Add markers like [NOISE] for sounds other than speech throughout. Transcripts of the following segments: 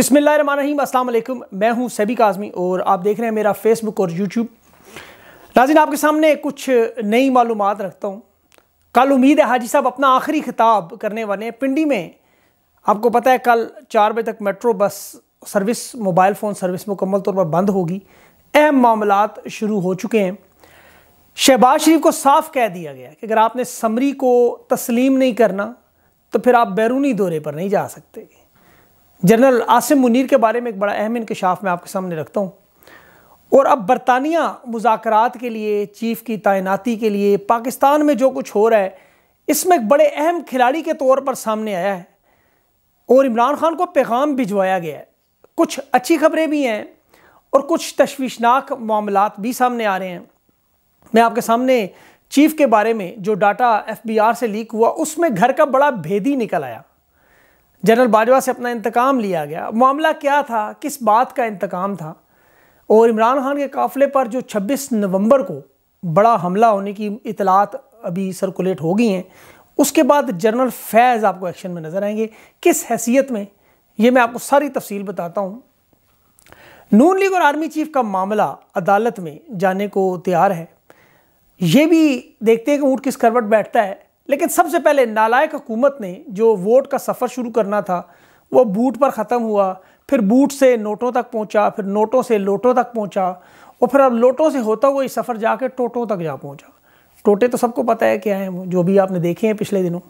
बिसमीम अल्लाम मैं हूं सैबिक आज़मी और आप देख रहे हैं मेरा फेसबुक और यूट्यूब नाजिन आपके सामने कुछ नई मालूम रखता हूं कल उम्मीद है हाजी साहब अपना आखिरी खिताब करने वाले हैं पिंडी में आपको पता है कल चार बजे तक metro bus service mobile phone service मुकम्मल तौर पर बंद होगी अहम मामला शुरू हो चुके हैं शहबाज शरीफ को साफ कह दिया गया कि अगर आपने समरी को तस्लीम नहीं करना तो फिर आप बैरूनी दौरे पर नहीं जा सकते जनरल आसिम मुनीर के बारे में एक बड़ा अहम इंकशाफ मैं आपके सामने रखता हूँ और अब बरतानिया मुजाकर के लिए चीफ की तैनाती के लिए पाकिस्तान में जो कुछ हो रहा है इसमें एक बड़े अहम खिलाड़ी के तौर पर सामने आया है और इमरान खान को पैगाम भिजवाया गया है कुछ अच्छी खबरें भी हैं और कुछ तशवीशनाक मामला भी सामने आ रहे हैं मैं आपके सामने चीफ के बारे में जो डाटा एफ बी आर से लीक हुआ उसमें घर का बड़ा भेदी निकल आया जनरल बाजवा से अपना इंतकाम लिया गया मामला क्या था किस बात का इंतकाम था और इमरान खान के काफ़िले पर जो 26 नवंबर को बड़ा हमला होने की इतलात अभी सर्कुलेट हो गई हैं उसके बाद जनरल फैज़ आपको एक्शन में नज़र आएंगे किस हैसियत में ये मैं आपको सारी तफसील बताता हूँ नून लीग और आर्मी चीफ का मामला अदालत में जाने को तैयार है ये भी देखते हैं कि ऊँट किस करवट बैठता है लेकिन सबसे पहले नालायक हुकूमत ने जो वोट का सफ़र शुरू करना था वो बूट पर ख़त्म हुआ फिर बूट से नोटों तक पहुंचा फिर नोटों से लोटों तक पहुंचा और फिर अब लोटों से होता हुआ ये सफ़र जाके टोटों तक जा पहुंचा टोटे तो सबको पता है क्या हैं जो भी आपने देखे हैं पिछले दिनों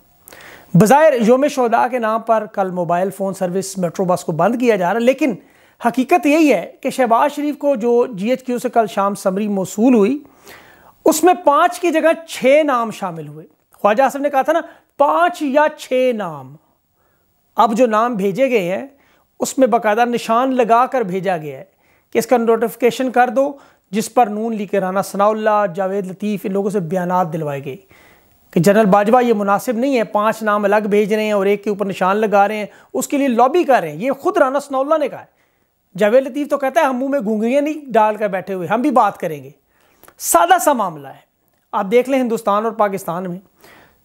बज़ाहिर योम शहदा के नाम पर कल mobile phone service metro bus को बंद किया जा रहा है लेकिन हकीकत यही है कि शहबाज शरीफ को जो जी एच क्यू से कल शाम समरी मौसू हुई उसमें पाँच की जगह छः नाम शामिल हुए ख्वाजा आसफ ने कहा था ना पांच या छह नाम अब जो नाम भेजे गए हैं उसमें बाकायदा निशान लगा कर भेजा गया है कि इसका नोटिफिकेशन कर दो जिस पर नून ली के राना सनाउल्ला जावेद लतीफ़ इन लोगों से बयान दिलवाए गए कि जनरल बाजवा ये मुनासिब नहीं है पांच नाम अलग भेज रहे हैं और एक के ऊपर निशान लगा रहे हैं उसके लिए लॉबी कर रहे हैं ये खुद राना सनाउल्ला ने कहा है जावेद लतीफ़ तो कहता है हम मुँह में घूंगियाँ नहीं डाल कर बैठे हुए हम भी बात करेंगे सादा सा मामला है आप देख लें हिंदुस्तान और पाकिस्तान में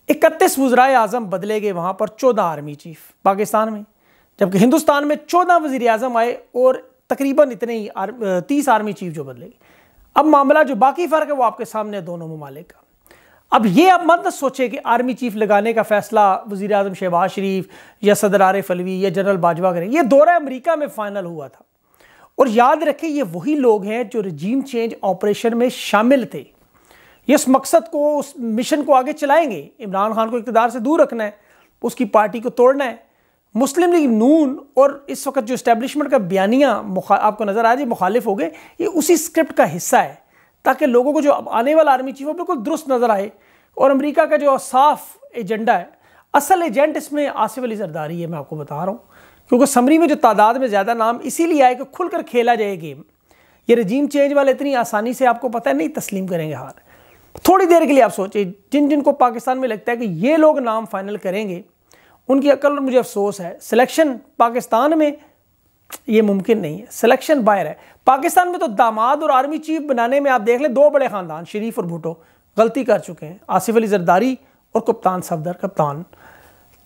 इकतीस वज्राए आज़म बदले गए वहाँ पर चौदह आर्मी चीफ पाकिस्तान में जबकि हिंदुस्तान में चौदह वजीर अजम आए और तकरीबन इतने ही आर, तीस आर्मी चीफ जो बदले गए अब मामला जो बाकी फ़र्क है वो आपके सामने दोनों ममालिक का अब ये आप मत सोचे कि आर्मी चीफ लगाने का फैसला वजी अजम शहबाज शरीफ या सदर आरिफ अलवी या जनरल बाजवा करें यह दौरा अमरीका में फाइनल हुआ था और याद रखें ये वही लोग हैं जो रजीम चेंज ऑपरेशन में शामिल थे इस मकसद को उस मिशन को आगे चलाएंगे इमरान खान को इकतदार से दूर रखना है उसकी पार्टी को तोड़ना है मुस्लिम लीग नून और इस वक्त जो इस्टेब्लिशमेंट का बयानिया आपको नज़र आ रही मुखालिफ हो गए ये उसी स्क्रिप्ट का हिस्सा है ताकि लोगों को जो आने वाला आर्मी चीफ वो बिल्कुल दुरुस्त नज़र आए और अमरीका का जो साफ एजेंडा है असल एजेंट इसमें आसिफ अली जरदारी है मैं आपको बता रहा हूँ क्योंकि समरी में जो तादाद में ज़्यादा नाम इसीलिए आए कि खुलकर खेला जाए गेम ये रजीम चेंज वाले इतनी आसानी से आपको पता है नहीं तस्लीम करेंगे हार थोड़ी देर के लिए आप सोचिए जिन जिन को पाकिस्तान में लगता है कि ये लोग नाम फाइनल करेंगे उनकी अकल और मुझे अफसोस है सिलेक्शन पाकिस्तान में ये मुमकिन नहीं है सिलेक्शन बाहर है पाकिस्तान में तो दामाद और आर्मी चीफ बनाने में आप देख लें दो बड़े ख़ानदान शरीफ और भुटो गलती कर चुके हैं आसिफ अली जरदारी और कप्तान सफदर कप्तान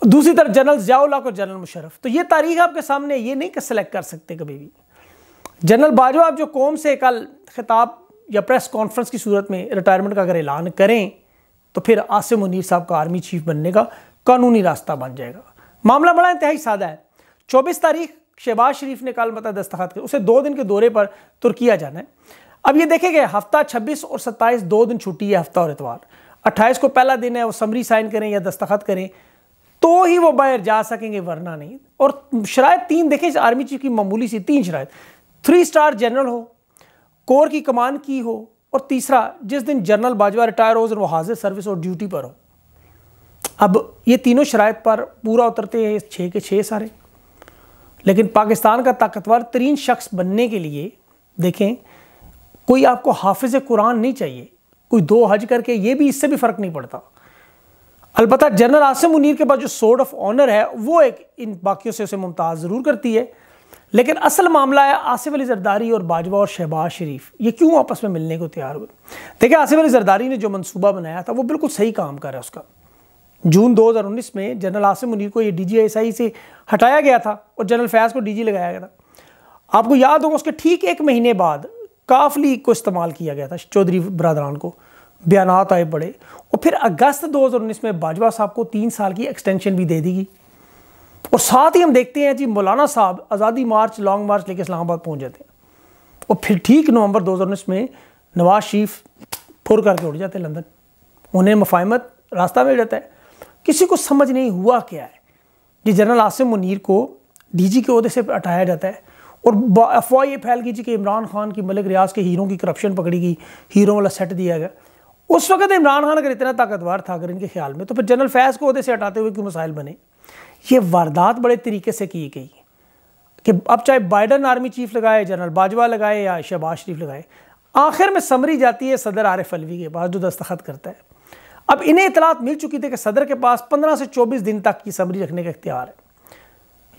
दूसरी तरफ जनरल जियाउल्ला और जनरल मुशरफ तो ये तारीख आपके सामने ये नहीं कि सेलेक्ट कर सकते कभी भी जनरल बाजवा आप जो कौम से कल खिताब या प्रेस कॉन्फ्रेंस की सूरत में रिटायरमेंट का अगर ऐलान करें तो फिर आसिम मुनीर साहब का आर्मी चीफ बनने का कानूनी रास्ता बन जाएगा मामला बड़ा इंतहाई सादा है चौबीस तारीख शहबाज शरीफ ने काल मता मतलब दस्तखत किया उसे दो दिन के दौरे पर तुर्किया जाना है अब ये देखेंगे हफ्ता छब्बीस और सत्ताईस दो दिन छुट्टी है हफ्ता और इतवार अट्ठाईस को पहला दिन है वो समरी साइन करें या दस्तखत करें तो ही वो बाहर जा सकेंगे वरना नहीं और शरात तीन देखें आर्मी चीफ की मामूली सी तीन शरात थ्री स्टार जनरल हो कोर की कमान की हो और तीसरा जिस दिन जनरल बाजवा रिटायर हो उस वो हाजिर सर्विस और ड्यूटी पर हो अब ये तीनों शराय पर पूरा उतरते हैं छः के छः सारे लेकिन पाकिस्तान का ताकतवर तरीन शख्स बनने के लिए देखें कोई आपको हाफिज कुरान नहीं चाहिए कोई दो हज करके ये भी इससे भी फ़र्क नहीं पड़ता अलबत् जनरल आसिम मुनीर के पास जो सोड ऑफ ऑनर है वो एक इन बाकियों से उसे मुमताज़ ज़रूर करती है लेकिन असल मामला है आसिफ अली जरदारी और बाजवा और शहबाज शरीफ ये क्यों आपस में मिलने को तैयार हुए देखिए आसिफ अली जरदारी ने जो मनसूबा बनाया था वो बिल्कुल सही काम कर रहा है उसका जून 2019 में जनरल आसिम मुनीर को ये डी जी से हटाया गया था और जनरल फैज़ को डीजी लगाया गया था आपको याद होगा उसके ठीक एक महीने बाद काफ लीग को इस्तेमाल किया गया था चौधरी बरदरान को बयान आए बड़े और फिर अगस्त दो में बाजवा साहब को तीन साल की एक्सटेंशन भी दे दी गई और साथ ही हम देखते हैं जी मौलाना साहब आज़ादी मार्च लॉन्ग मार्च लेके इस्लामाबाद पहुंच जाते हैं और फिर ठीक नवंबर 2019 में नवाज शरीफ फुर करके उड़ जाते हैं लंदन उन्हें मुफाहमत रास्ता मिल जाता है किसी को समझ नहीं हुआ क्या है जी जनरल आसिम मुनीर को डीजी के अहदे से हटाया जाता है और अफवाह ये फैल गई जी कि इमरान खान की मलिक रियाज के हीरों की करप्शन पकड़ी गई हीरो वाला सेट दिया गया उस वक्त इमरान खान अगर इतना ताकतवर था अगर इनके ख्याल में तो फिर जनरल फैज़ को अहदे से हटाते हुए क्यों मसाइल बने ये वारदात बड़े तरीके से की गई कि अब चाहे बाइडन आर्मी चीफ लगाए जनरल बाजवा लगाए या शहबाज शरीफ लगाए आखिर में समरी जाती है सदर आरिफ अलवी के पास जो दस्तखत करता है अब इन्हें इतलात मिल चुकी थी कि सदर के पास 15 से 24 दिन तक की समरी रखने का इख्तियार है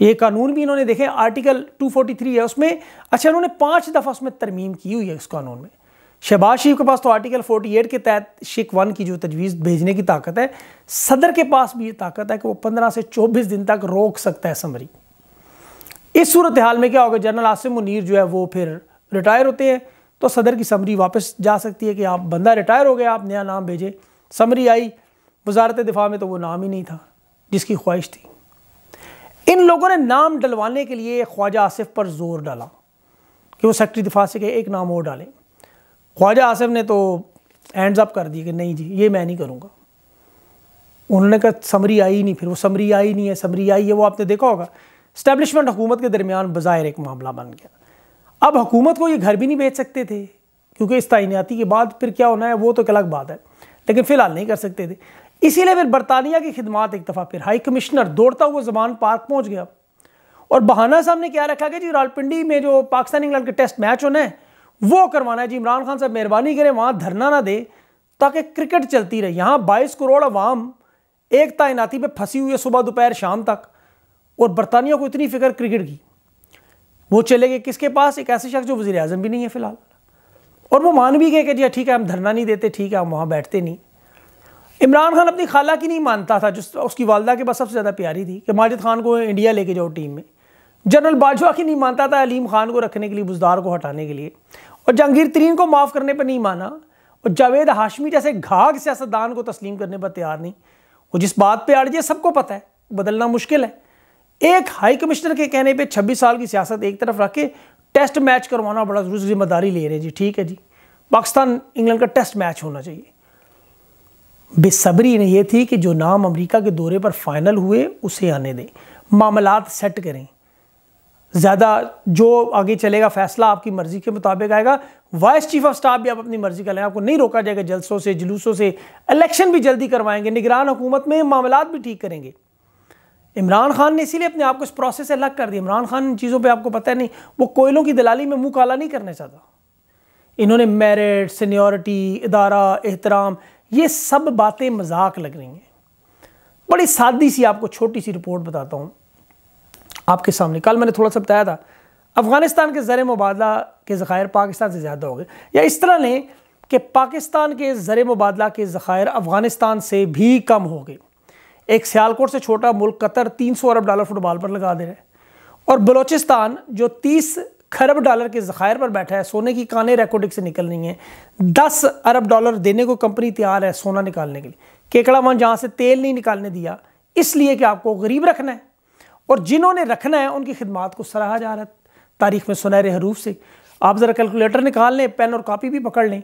ये कानून भी इन्होंने देखे आर्टिकल 243 है उसमें अच्छा इन्होंने पाँच दफ़ा उसमें तरमीम की हुई है इस कानून में शहबाज शरीफ के पास तो आर्टिकल 48 के तहत शिक वन की जो तजवीज़ भेजने की ताकत है सदर के पास भी ये ताकत है कि वो 15 से 24 दिन तक रोक सकता है समरी इस सूरत हाल में क्या होगा जनरल आसिम मुनीर जो है वो फिर रिटायर होते हैं तो सदर की समरी वापस जा सकती है कि आप बंदा रिटायर हो गया आप नया नाम भेजें समरी आई वजारत दिफा में तो वो नाम ही नहीं था जिसकी ख्वाहिश थी इन लोगों ने नाम डलवाने के लिए ख्वाजा आसिफ पर जोर डाला कि वो सेक्रेटरी दिफा से के एक नाम और डालें ख्वाजा आसिफ ने तो एंड्स अप कर दिए कि नहीं जी ये मैं नहीं करूँगा उन्होंने कहा समरी आई नहीं फिर वो समरी आई नहीं है समरी आई है वो आपने देखा होगा स्टैब्लिशमेंट हुकूमत के दरमियान बाहिर एक मामला बन गया अब हुकूमत को ये घर भी नहीं बेच सकते थे क्योंकि इस तैनाती के बाद फिर क्या होना है वो तो एक अलग बात है लेकिन फ़िलहाल नहीं कर सकते थे इसीलिए फिर बरतानिया की खिदमत एक दफ़ा फिर हाई कमिश्नर दौड़ता हुआ जबान पार्क पहुँच गया और बहाना साहब ने क्या रखा गया जी रालपिंडी में जो पाकिस्तान इंग्लैंड के टेस्ट मैच होना है वो करवाना है जी इमरान खान साहब मेहरबानी करें वहाँ धरना ना दे ताकि क्रिकेट चलती रहे यहाँ बाईस करोड़ अवाम एक तैनाती पर फंसी हुई है सुबह दोपहर शाम तक और बरतानिया को इतनी फिक्र क्रिकेट की वो चले गए किसके पास एक ऐसे शख्स जो वजी अजम भी नहीं है फ़िलहाल और वो मान भी गए कि जी ठीक है हम धरना नहीं देते ठीक है हम वहाँ बैठते नहीं इमरान खान अपनी खाला की नहीं मानता था जिस उसकी वालदा के पास सबसे ज़्यादा प्यारी थी कि माजिद खान को इंडिया लेके जाओ टीम में जनरल बाजवा की नहीं मानता था अलीम खान को रखने के लिए बुजदार को हटाने के लिए और जहांगीर तरीन को माफ़ करने पर नहीं माना और जावेद हाशमी जैसे घाघ सियासतदान को तस्लीम करने पर तैयार नहीं वो जिस बात पर जाए सबको पता है बदलना मुश्किल है एक हाई कमिश्नर के कहने पर छब्बीस साल की सियासत एक तरफ रख के टेस्ट मैच करवाना बड़ा जरूरी जिम्मेदारी ले रहे हैं जी ठीक है जी पाकिस्तान इंग्लैंड का टेस्ट मैच होना चाहिए बेसब्री ने यह थी कि जो नाम अमेरिका के दौरे पर फाइनल हुए उसे आने दें मामला सेट करें ज़्यादा जो आगे चलेगा फैसला आपकी मर्ज़ी के मुताबिक आएगा वाइस चीफ ऑफ स्टाफ भी आप अपनी मर्ज़ी का लें आपको नहीं रोका जाएगा जलसों से जुलूसों से इलेक्शन भी जल्दी करवाएंगे निगरान हुकूमत में मामला भी ठीक करेंगे इमरान खान ने इसीलिए अपने आप को इस प्रोसेस से अलग कर दिया इमरान खान इन चीज़ों पर आपको पता है नहीं वो कोयलों की दलाली में मुँह काला नहीं करना चाहता इन्होंने मेरिट सीनियोरिटी इदारा एहतराम ये सब बातें मजाक लग रही हैं बड़ी सादी सी आपको छोटी सी रिपोर्ट बताता हूँ आपके सामने कल मैंने थोड़ा सा बताया था अफ़गानिस्तान के ज़र मुबादला के ज़ख़ायर पाकिस्तान से ज़्यादा हो गए या इस तरह लें कि पाकिस्तान के ज़र मुबादला के ज़ख़ायर अफ़गानिस्तान से भी कम हो गए एक सियालकोट से छोटा मुल्क कतर 300 अरब डॉलर फुटबॉल पर लगा दे रहे हैं और बलोचिस्तान जो 30 खरब डॉलर के ज़ख़ायर पर बैठा है सोने की कानें रेकोडिक से निकल रही हैं दस अरब डॉलर देने को कंपनी तैयार है सोना निकालने के लिए केकड़ा वन जहाँ से तेल नहीं निकालने दिया इसलिए कि आपको गरीब रखना है और जिन्होंने रखना है उनकी खिदमत को सराहा जा रहा है तारीख में सुनहरे हरूफ से आप ज़रा कैलकुलेटर निकाल लें पेन और कापी भी पकड़ लें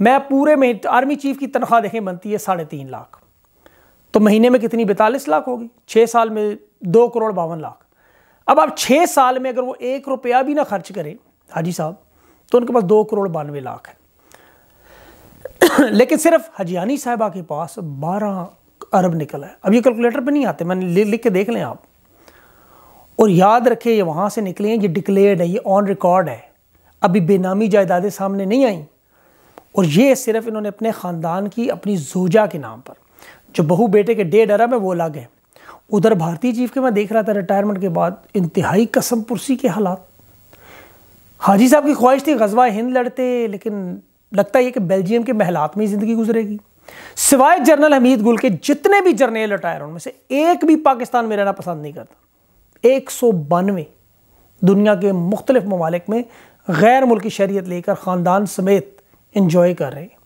मैं पूरे में आर्मी चीफ की तनख्वाह देखें बनती है साढ़े तीन लाख तो महीने में कितनी बैतालीस लाख होगी छः साल में दो करोड़ बावन लाख अब आप छः साल में अगर वो एक रुपया भी ना खर्च करें हाजी साहब तो उनके पास दो करोड़ बानवे लाख है [COUGHS] लेकिन सिर्फ हजियानी साहबा के पास बारह अरब निकला है अब ये कैलकुलेटर पर नहीं आते मैंने लिख के देख लें आप और याद रखे ये वहाँ से निकले हैं ये डिक्लेयर्ड है ये ऑन रिकॉर्ड है अभी बेनामी जायदादें सामने नहीं आई और ये सिर्फ इन्होंने अपने ख़ानदान की अपनी जोजा के नाम पर जो बहू बेटे के डेढ़ अरब है वो अलग है उधर भारतीय चीफ के मैं देख रहा था रिटायरमेंट के बाद इंतहाई कसम पुरसी के हालात हाजी साहब की ख्वाहिश थी गजवा हिंद लड़ते लेकिन लगता है कि बेल्जियम के महलात में ही ज़िंदगी गुजरेगी सिवाय जनरल हमीद गुल के जितने भी जर्नल रिटायर उनमें से एक भी पाकिस्तान में रहना पसंद नहीं करता एक सौ बानवे दुनिया के मुख्तलिफ ममालिक में गैर मुल्की शहरीत लेकर ख़ानदान समेत इन्जॉय कर रहे हैं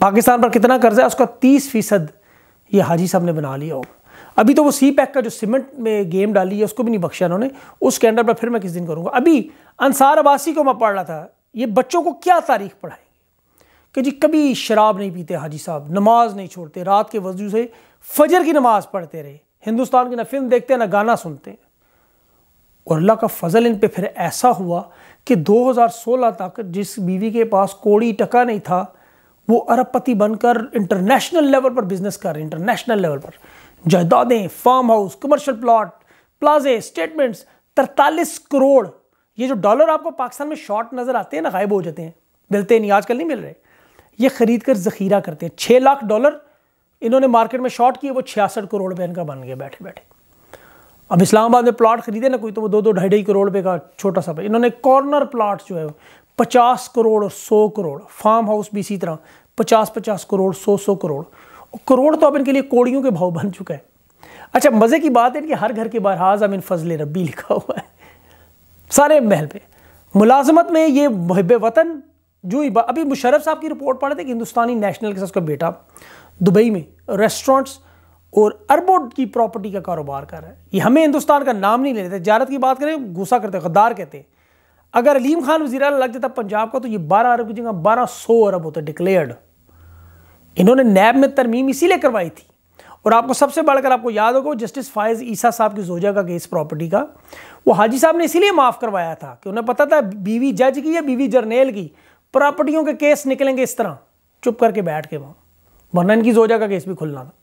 पाकिस्तान पर कितना कर्जा है उसका तीस फीसद ये हाजी साहब ने बना लिया होगा अभी तो वो सी पैक का जो सीमेंट में गेम डाली है उसको भी नहीं बख्शा उन्होंने उसके अंडर पर फिर मैं किस दिन करूँगा अभी अंसार अबासी को मैं पढ़ रहा था ये बच्चों को क्या तारीख पढ़ाएंगे कि जी कभी शराब नहीं पीते हाजी साहब नमाज नहीं छोड़ते रात के वजू से फजर की नमाज़ पढ़ते रहे हिंदुस्तान की ना फिल्म देखते हैं ना गाना सुनते हैं और अल्लाह का फजल इन पे फिर ऐसा हुआ कि 2016 तक जिस बीवी के पास कोड़ी टका नहीं था वो अरबपति बनकर इंटरनेशनल लेवल पर बिजनेस कर रहे इंटरनेशनल लेवल पर जायदादें फार्म हाउस कमर्शियल प्लॉट प्लाजे स्टेटमेंट्स तरतालीस करोड़ ये जो डॉलर आपको पाकिस्तान में शॉर्ट नज़र आते हैं ना गायब हो जाते हैं मिलते नहीं आजकल नहीं मिल रहे ये ख़रीद कर ज़खीरा करते हैं छः लाख डॉलर इन्होंने मार्केट में शॉर्ट किए वो छियासठ करोड़ रुपये इनका बन गया बैठे बैठे अब इस्लामाबाद में प्लाट खरीदे ना कोई तो वो दो दो ढाई ढाई करोड़ रुपये का छोटा सा इन्होंने कॉर्नर प्लाट जो है पचास करोड़ और सौ करोड़ फार्म हाउस भी इसी तरह पचास पचास करोड़ सौ सौ करोड़ और करोड़ तो अब इनके लिए कोड़ियों के भाव बन चुका है अच्छा मज़े की बात है कि हर घर के बाहर हाज अमिन फजल रबी लिखा हुआ है सारे महल पे मुलाजमत में ये महब वतन जो अभी मुशरफ साहब की रिपोर्ट पढ़े थे कि हिंदुस्तानी नेशनल के साथ उसका बेटा दुबई में रेस्टोरेंट्स और अरबों की प्रॉपर्टी का कारोबार कर रहा है ये हमें हिंदुस्तान का नाम नहीं लेते जारत की बात करें गुस्सा करते गद्दार कहते हैं अगर अलीम खान वजी लग जाता पंजाब का तो ये बारह अरब की जगह बारह सौ अरब होता डिक्लेयर्ड इन्होंने नैब में तरमीम इसीलिए करवाई थी और आपको सबसे बढ़कर आपको याद होगा जस्टिस फायज ईसा साहब की जोजा का केस प्रॉपर्टी का वो हाजी साहब ने इसीलिए माफ़ करवाया था कि उन्हें पता था बीवी जज की या बीवी जर्नेल की प्रॉपर्टियों के केस निकलेंगे इस तरह चुप करके बैठ के वहाँ वरना इनकी जोजा का केस भी खुलना था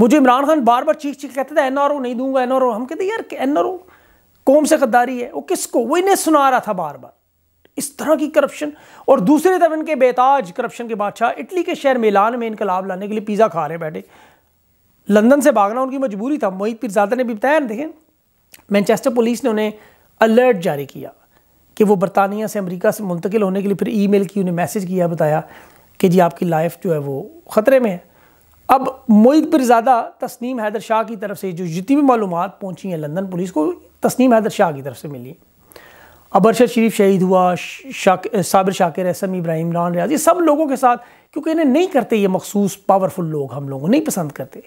मुझे इमरान खान बार बार चीख चीख कहते थे एन आर ओ नहीं दूंगा एन आर ओ हम कहते यार एन आर ओ कौम से गद्दारी है वो किसको वो इन्हें सुना रहा था बार बार इस तरह की करप्शन और दूसरी तरफ इनके बेताज करप्शन के बादशाह इटली के शहर मिलान में इनकलाब लाने के लिए पिज़्ज़ा खा रहे बैठे लंदन से भागना उनकी मजबूरी था मोहित पीरजादा ने भी बताया देखें मैनचेस्टर पुलिस ने उन्हें अलर्ट जारी किया कि वो बरतानिया से अमरीका से मुंतकिल होने के लिए फिर मेल की उन्हें मैसेज किया बताया कि जी आपकी लाइफ जो है वो ख़तरे में है अब मोहित बिरज़ादा तस्नीम हैदर शाह की तरफ से जो जितनी भी मालूम पहुँची हैं लंदन पुलिस को तस्नीम हैदर शाह की तरफ से मिली अब अरशद शरीफ शहीद हुआ शाक, साबिर शाकिर एसम इब्राहिम रान रियाज ये सब लोगों के साथ क्योंकि इन्हें नहीं करते ये मखसूस पावरफुल लोग हम लोगों नहीं पसंद करते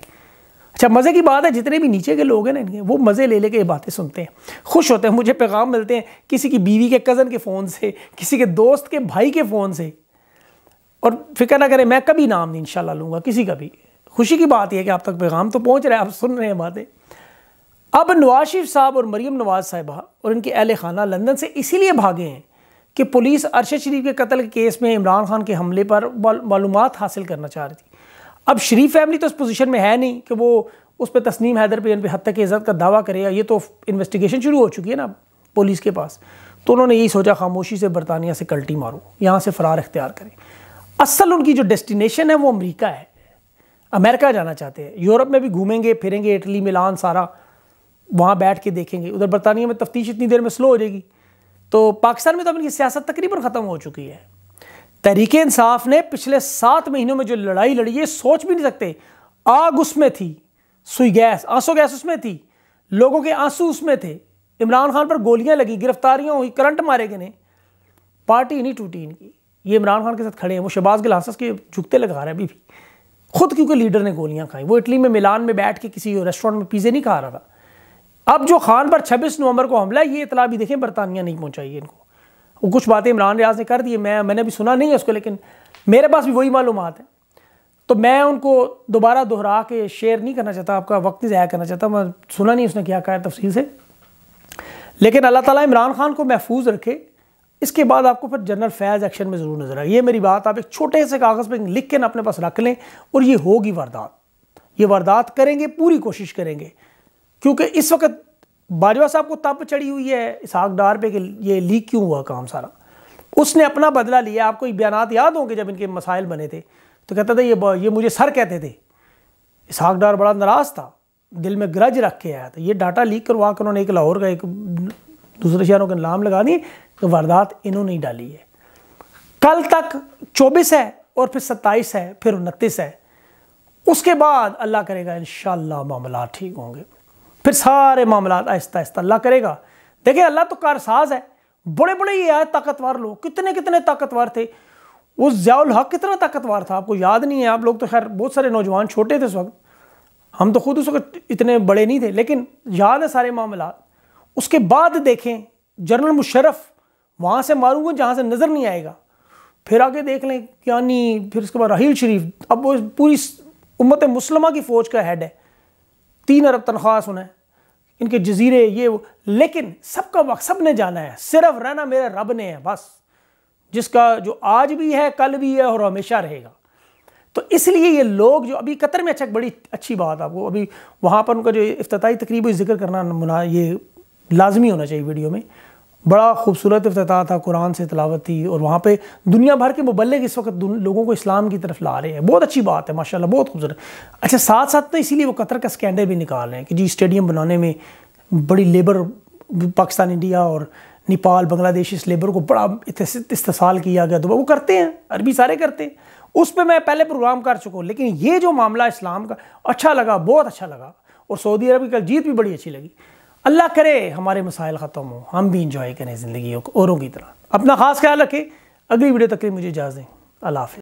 अच्छा मज़े की बात है जितने भी नीचे के लोग हैं ना इनके वो मज़े ले लेके ये बातें सुनते हैं खुश होते हैं मुझे पैगाम मिलते हैं किसी की बीवी के कज़न के फ़ोन से किसी के दोस्त के भाई के फ़ोन से और फिक्र ना करें मैं कभी नाम नहीं इंशाल्लाह लूँगा किसी का भी खुशी की बात यह कि आप तक पैगाम तो पहुँच रहे हैं आप सुन रहे हैं बातें अब नवाज शरीफ साहब और मरीम नवाज साहिबा और इनके अहल खाना लंदन से इसीलिए भागे हैं कि पुलिस अरशद शरीफ के कत्ल के केस में इमरान खान के हमले पर मालूम हासिल करना चाह रही थी अब शरीफ फैमिली तो उस पोजीशन में है नहीं कि वो उस पर तस्नीम हैदर पे इन पर हद तक इज़्ज़त का दावा करेगा ये तो इन्वेस्टिगेशन शुरू हो चुकी है ना पुलिस के पास तो उन्होंने यही सोचा खामोशी से बरतानिया से कल्टी मारो यहाँ से फ़रार अख्तियार करें असल उनकी जो डेस्टिनेशन है वो अमेरिका है अमेरिका जाना चाहते हैं यूरोप में भी घूमेंगे फिरेंगे इटली मिलान सारा वहाँ बैठ के देखेंगे उधर बरतानिया में तफ्तीश इतनी देर में स्लो हो जाएगी तो पाकिस्तान में तो अब इनकी सियासत तकरीबन ख़त्म हो चुकी है तहरीक इंसाफ ने पिछले सात महीनों में जो लड़ाई लड़ी है सोच भी नहीं सकते आग उसमें थी सुई गैस आंसू गैस उसमें थी लोगों के आंसू उसमें थे इमरान खान पर गोलियां लगी गिरफ्तारियां हुई करंट मारे गए पार्टी नहीं टूटी इनकी ये इमरान खान के साथ खड़े हैं वो शहबाज गिल हंसस के झुकते लगा रहे हैं अभी भी खुद क्योंकि लीडर ने गोलियां खाई वो इटली में मिलान में बैठ के किसी रेस्टोरेंट में पिज़्ज़े नहीं खा रहा था अब जो खान पर छब्बीस नवंबर को हमला है ये इतला भी देखें बरतानिया नहीं पहुंचाई इनको वो कुछ बातें इमरान रियाज ने कर दी मैं मैंने अभी सुना नहीं है उसको लेकिन मेरे पास भी वही मालूम है तो मैं उनको दोबारा दोहरा के शेयर नहीं करना चाहता आपका वक्त ज़ाया करना चाहता मैं सुना नहीं उसने क्या कहा तफसील से लेकिन अल्लाह ताला इमरान खान को महफूज रखे इसके बाद आपको फिर जनरल फैज़ एक्शन में ज़रूर नज़र आए ये मेरी बात आप एक छोटे से कागज़ पर लिख के ना अपने पास रख लें और ये होगी वारदात ये वारदात करेंगे पूरी कोशिश करेंगे क्योंकि इस वक्त बाजवा साहब को तप चढ़ी हुई है इसहाक डार पे कि ये लीक क्यों हुआ काम सारा उसने अपना बदला लिया आपको बयान याद होंगे जब इनके मसाइल बने थे तो कहता था ये ये मुझे सर कहते थे इसहाक डार बड़ा नाराज़ था दिल में ग्रज रख के आया था ये डाटा लीक करवा कर उन्होंने एक लाहौर का एक दूसरे शहरों का नाम लगा दिए तो वारदात इन्होंने ही डाली है कल तक 24 है और फिर 27 है फिर उनतीस है उसके बाद अल्लाह करेगा इन मामला ठीक होंगे फिर सारे मामला आहिस्ता आहिस्ता अल्लाह करेगा देखिए अल्लाह तो कारसाज है बड़े बड़े ही आए ताकतवर लोग कितने कितने ताकतवर थे उस जयाल हक कितना ताकतवर था आपको याद नहीं है आप लोग तो खैर बहुत सारे नौजवान छोटे थे उस वक्त हम तो खुद उस वक्त इतने बड़े नहीं थे लेकिन याद है सारे मामला उसके बाद देखें जनरल मुशरफ वहाँ से मारूंगा जहाँ से नज़र नहीं आएगा फिर आगे देख लें यानी फिर उसके बाद राहील शरीफ अब वो पूरी उम्मत मुसलमा की फ़ौज का हेड है तीन अरब तनख्वाह सुना है इनके जजीरे ये वो लेकिन सबका वक्त सब ने जाना है सिर्फ रहना मेरे रब ने है बस जिसका जो आज भी है कल भी है और हमेशा रहेगा तो इसलिए ये लोग जो अभी कतर में अच्छा बड़ी अच्छी बात वो अभी वहाँ पर उनका जो अफ्ताही तकरीब जिक्र करना ये लाजमी होना चाहिए वीडियो में बड़ा खूबसूरत अफ्ताह था कुरान से तलावत थी और वहाँ पे दुनिया भर के मुबलग इस वक्त लोगों को इस्लाम की तरफ ला रहे हैं बहुत अच्छी बात है माशाल्लाह बहुत खूबसूरत अच्छा साथ साथ तो इसीलिए वो कतर का स्कैंडल भी निकाल रहे हैं कि जी स्टेडियम बनाने में बड़ी लेबर पाकिस्तान इंडिया और नेपाल बांग्लादेश इस लेबर को बड़ा इस्तेसाल किया गया तो वो करते हैं अरबी सारे करते हैं उस पर मैं पहले प्रोग्राम कर चुका हूँ लेकिन ये जो मामला इस्लाम का अच्छा लगा बहुत अच्छा लगा और सऊदी अरब की कल जीत भी बड़ी अच्छी लगी अल्लाह करे हमारे मसाइल ख़त्म हो हम भी इंजॉय करें ज़िंदगी औरों की तरह अपना ख़ास ख्याल रखें अगली वीडियो तक के मुझे इजाज़ दें अल्लाह